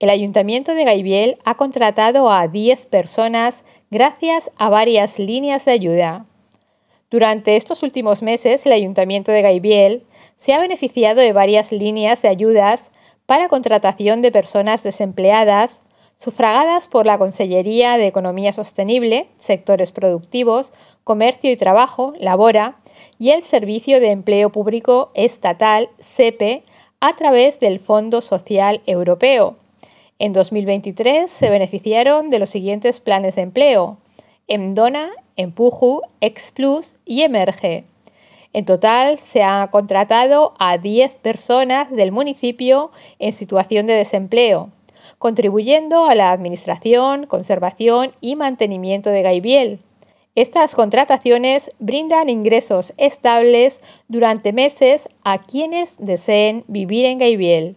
El Ayuntamiento de Gaibiel ha contratado a 10 personas gracias a varias líneas de ayuda. Durante estos últimos meses, el Ayuntamiento de Gaibiel se ha beneficiado de varias líneas de ayudas para contratación de personas desempleadas, sufragadas por la Consellería de Economía Sostenible, Sectores Productivos, Comercio y Trabajo, Labora, y el Servicio de Empleo Público Estatal, SEPE, a través del Fondo Social Europeo en 2023 se beneficiaron de los siguientes planes de empleo: Emdona, Empuju, Explus y Emerge. En total se han contratado a 10 personas del municipio en situación de desempleo, contribuyendo a la administración, conservación y mantenimiento de Gaibiel. Estas contrataciones brindan ingresos estables durante meses a quienes deseen vivir en Gaibiel.